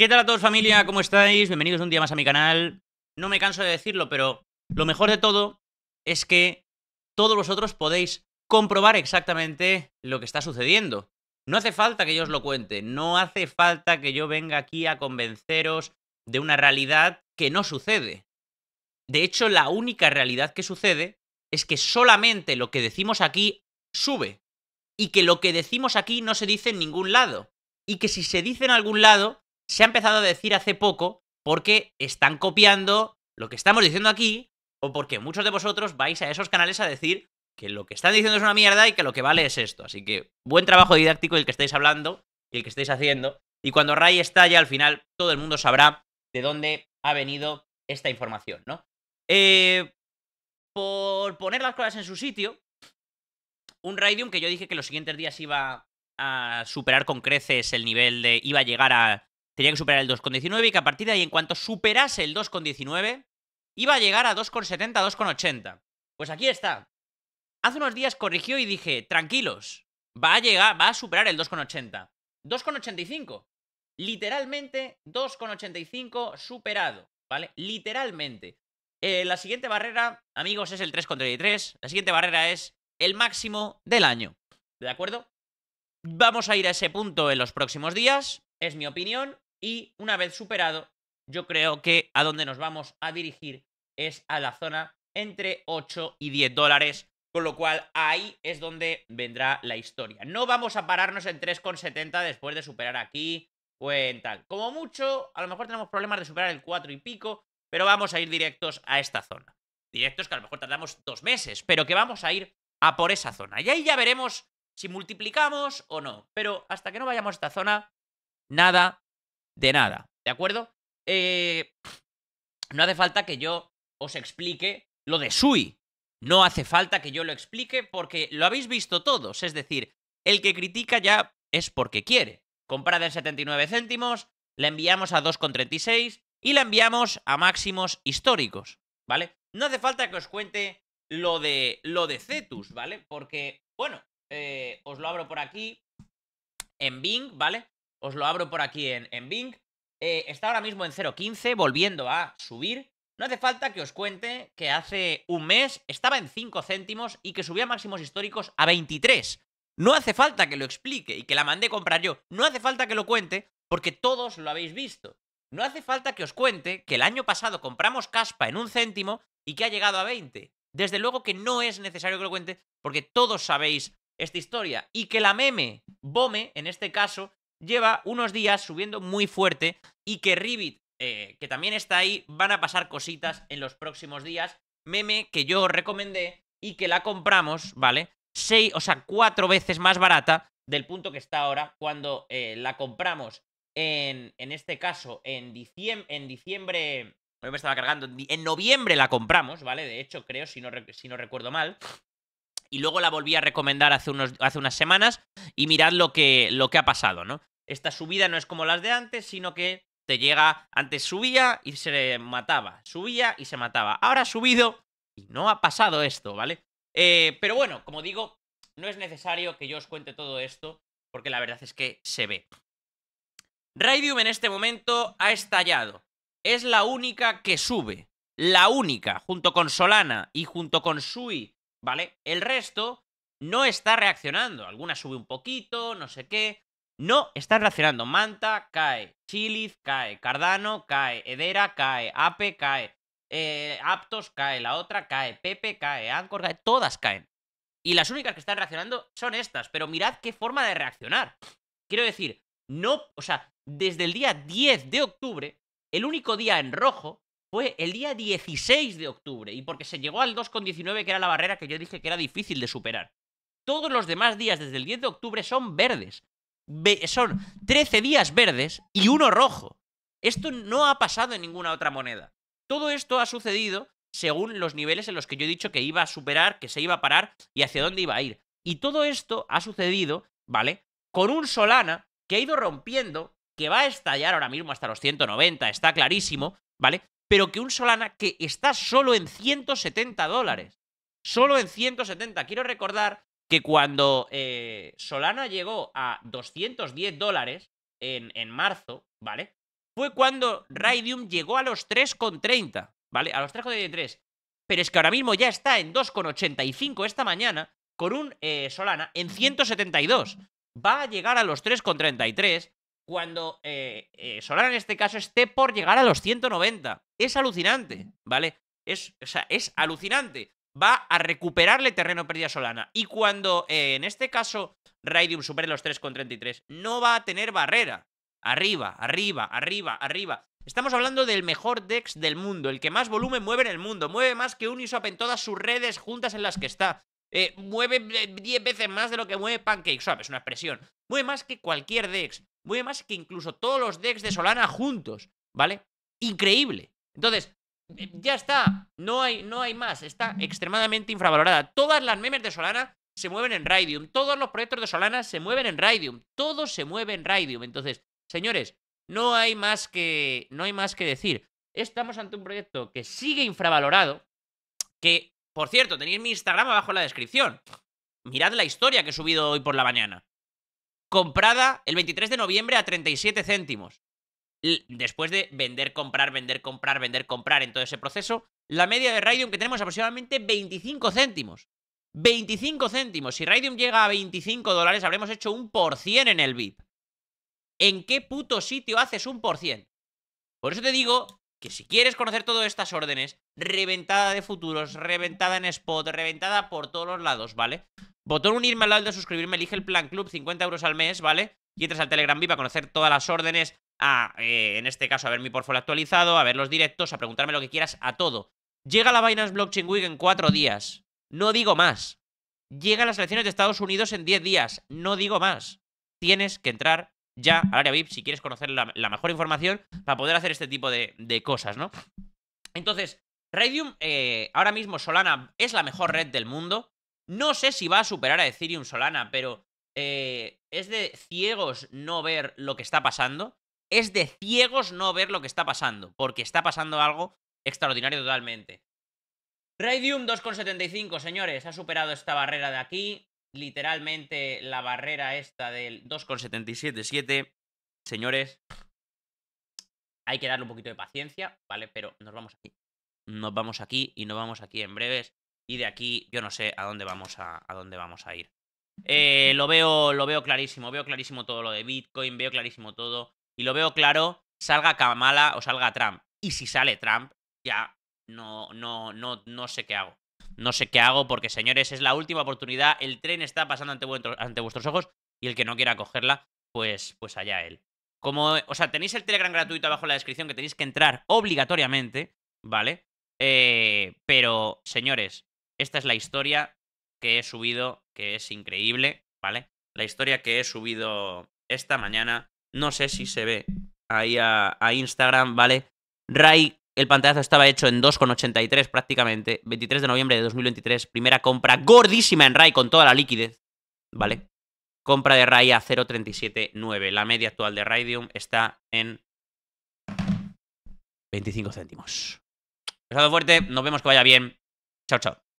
¿Qué tal a todos familia? ¿Cómo estáis? Bienvenidos un día más a mi canal. No me canso de decirlo, pero lo mejor de todo es que todos vosotros podéis comprobar exactamente lo que está sucediendo. No hace falta que yo os lo cuente, no hace falta que yo venga aquí a convenceros de una realidad que no sucede. De hecho, la única realidad que sucede es que solamente lo que decimos aquí sube y que lo que decimos aquí no se dice en ningún lado y que si se dice en algún lado se ha empezado a decir hace poco porque están copiando lo que estamos diciendo aquí o porque muchos de vosotros vais a esos canales a decir que lo que están diciendo es una mierda y que lo que vale es esto. Así que buen trabajo didáctico el que estáis hablando y el que estáis haciendo. Y cuando Ray estalla, al final todo el mundo sabrá de dónde ha venido esta información, ¿no? Eh, por poner las cosas en su sitio, un Radium que yo dije que los siguientes días iba a superar con creces el nivel de. iba a llegar a tenía que superar el 2,19 y que a partir de ahí, en cuanto superase el 2,19, iba a llegar a 2,70, 2,80. Pues aquí está. Hace unos días corrigió y dije, tranquilos, va a llegar, va a superar el 2,80. 2,85. Literalmente 2,85 superado, ¿vale? Literalmente. Eh, la siguiente barrera, amigos, es el 3,33. La siguiente barrera es el máximo del año. ¿De acuerdo? Vamos a ir a ese punto en los próximos días, es mi opinión. Y una vez superado, yo creo que a donde nos vamos a dirigir es a la zona entre 8 y 10 dólares, con lo cual ahí es donde vendrá la historia. No vamos a pararnos en 3,70 después de superar aquí o tal. Como mucho, a lo mejor tenemos problemas de superar el 4 y pico, pero vamos a ir directos a esta zona. Directos que a lo mejor tardamos dos meses, pero que vamos a ir a por esa zona. Y ahí ya veremos si multiplicamos o no. Pero hasta que no vayamos a esta zona, nada de nada, ¿de acuerdo? Eh, no hace falta que yo os explique lo de Sui. No hace falta que yo lo explique porque lo habéis visto todos. Es decir, el que critica ya es porque quiere. Comprada en 79 céntimos, la enviamos a 2,36 y la enviamos a máximos históricos, ¿vale? No hace falta que os cuente lo de, lo de Cetus, ¿vale? Porque, bueno, eh, os lo abro por aquí en Bing, ¿vale? Os lo abro por aquí en, Bing. Eh, está ahora mismo en 0.15, volviendo a subir. No hace falta que os cuente que hace un mes estaba en 5 céntimos y que subía máximos históricos a 23. No hace falta que lo explique y que la mandé comprar yo. No hace falta que lo cuente porque todos lo habéis visto. No hace falta que os cuente que el año pasado compramos caspa en un céntimo y que ha llegado a 20. Desde luego que no es necesario que lo cuente porque todos sabéis esta historia y que la meme, Bome, en este caso, lleva unos días subiendo muy fuerte y que Rivit, eh, que también está ahí, van a pasar cositas en los próximos días. Meme que yo recomendé y que la compramos, ¿vale? Seis, o sea, cuatro veces más barata del punto que está ahora cuando eh, la compramos en, en este caso en diciembre, en diciembre, me estaba cargando, en noviembre la compramos, ¿vale? De hecho, creo, si no, si no recuerdo mal, y luego la volví a recomendar hace, unos, hace unas semanas y mirad lo que, lo que ha pasado, ¿no? Esta subida no es como las de antes, sino que te llega, antes subía y se mataba, subía y se mataba. Ahora ha subido y no ha pasado esto, ¿vale? Eh, pero bueno, como digo, no es necesario que yo os cuente todo esto, porque la verdad es que se ve. Radium en este momento ha estallado. Es la única que sube. La única, junto con Solana y junto con Sui, ¿vale? El resto no está reaccionando. Alguna sube un poquito, no sé qué. No está reaccionando Manta cae, Chiliz cae, Cardano cae, Edera cae, Ape cae, eh, Aptos cae, la otra cae, Pepe cae, Anchor cae, todas caen. Y las únicas que están reaccionando son estas, pero mirad qué forma de reaccionar. Quiero decir, no, o sea, desde el día 10 de octubre, el único día en rojo fue el día 16 de octubre, y porque se llegó al 2,19, que era la barrera que yo dije que era difícil de superar. Todos los demás días desde el 10 de octubre son verdes son 13 días verdes y uno rojo. Esto no ha pasado en ninguna otra moneda. Todo esto ha sucedido según los niveles en los que yo he dicho que iba a superar, que se iba a parar y hacia dónde iba a ir. Y todo esto ha sucedido, ¿vale? Con un Solana que ha ido rompiendo, que va a estallar ahora mismo hasta los 190, está clarísimo, ¿vale? Pero que un Solana que está solo en 170 dólares. Solo en 170. Quiero recordar que cuando eh, Solana llegó a 210 dólares en, marzo, ¿vale? Fue cuando Radium llegó a los 3,30, ¿vale? A los 3,33. Pero es que ahora mismo ya está en 2,85 esta mañana con un eh, Solana en 172. Va a llegar a los 3,33 cuando eh, Solana en este caso esté por llegar a los 190. Es alucinante, ¿vale? Es, es alucinante va a recuperarle terreno a Solana. Y cuando eh, en este caso Raidium supere los 3,33, no va a tener barrera. Arriba, arriba, arriba, arriba. Estamos hablando del mejor DEX del mundo, el que más volumen mueve en el mundo, mueve más que Uniswap en todas sus redes juntas en las que está. Eh, mueve 10 eh, veces más de lo que mueve PancakeSwap, es una expresión. Mueve más que cualquier DEX, mueve más que incluso todos los DEX de Solana juntos, ¿vale? Increíble. Entonces, eh, ya está, no hay, no hay más, está extremadamente infravalorada. Todas las memes de Solana se mueven en Radium, todos los proyectos de Solana se mueven en Radium, todo se mueve en Radium. Entonces, señores, no hay más que, no hay más que decir. Estamos ante un proyecto que sigue infravalorado, que, por cierto, tenéis mi Instagram abajo en la descripción. Mirad la historia que he subido hoy por la mañana. Comprada el 23 de noviembre a 37 céntimos después de vender, comprar, vender, comprar, vender, comprar en todo ese proceso, la media de Radium que tenemos es aproximadamente 25 céntimos. 25 céntimos. Si Radium llega a 25 dólares, habremos hecho un por cien en el VIP. ¿En qué puto sitio haces un por cien? Por eso te digo que si quieres conocer todas estas órdenes, reventada de futuros, reventada en spot, reventada por todos los lados, ¿vale? Botón unirme al lado de suscribirme, elige el plan club, 50 euros al mes, ¿vale? Y entras al Telegram VIP a conocer todas las órdenes, a, eh, en este caso, a ver mi portfolio actualizado, a ver los directos, a preguntarme lo que quieras, a todo. Llega la Binance Blockchain Week en cuatro días. No digo más. Llega las elecciones de Estados Unidos en diez días. No digo más. Tienes que entrar ya al área VIP si quieres conocer la, mejor información para poder hacer este tipo de, cosas, ¿no? Entonces, Radium, eh, ahora mismo Solana es la mejor red del mundo. No sé si va a superar a Ethereum Solana, pero eh, es de ciegos no ver lo que está pasando es de ciegos no ver lo que está pasando, porque está pasando algo extraordinario totalmente. Radium 2,75, señores, ha superado esta barrera de aquí, literalmente la barrera esta del 2,777, señores, hay que darle un poquito de paciencia, ¿vale? Pero nos vamos aquí. Nos vamos aquí y nos vamos aquí en breves. Y de aquí yo no sé a dónde vamos a, dónde vamos a ir. Eh, lo, veo, lo veo clarísimo, veo clarísimo todo lo de Bitcoin, veo clarísimo todo y lo veo claro, salga Kamala o salga Trump. Y si sale Trump, ya no, no, no, no sé qué hago. No sé qué hago porque, señores, es la última oportunidad. El tren está pasando ante, ante vuestros ojos y el que no quiera cogerla, pues, pues allá él. Como, o sea, tenéis el Telegram gratuito abajo en la descripción que tenéis que entrar obligatoriamente, ¿vale? Eh, pero, señores, esta es la historia que he subido, que es increíble, ¿vale? La historia que he subido esta mañana no sé si se ve ahí a, Instagram, ¿vale? Rai, el pantallazo estaba hecho en 2,83 prácticamente. 23 de noviembre de 2023, primera compra gordísima en Rai con toda la liquidez, ¿vale? Compra de Rai a 0,379. La media actual de Raidium está en 25 céntimos. saludo fuerte, nos vemos que vaya bien. Chao, chao.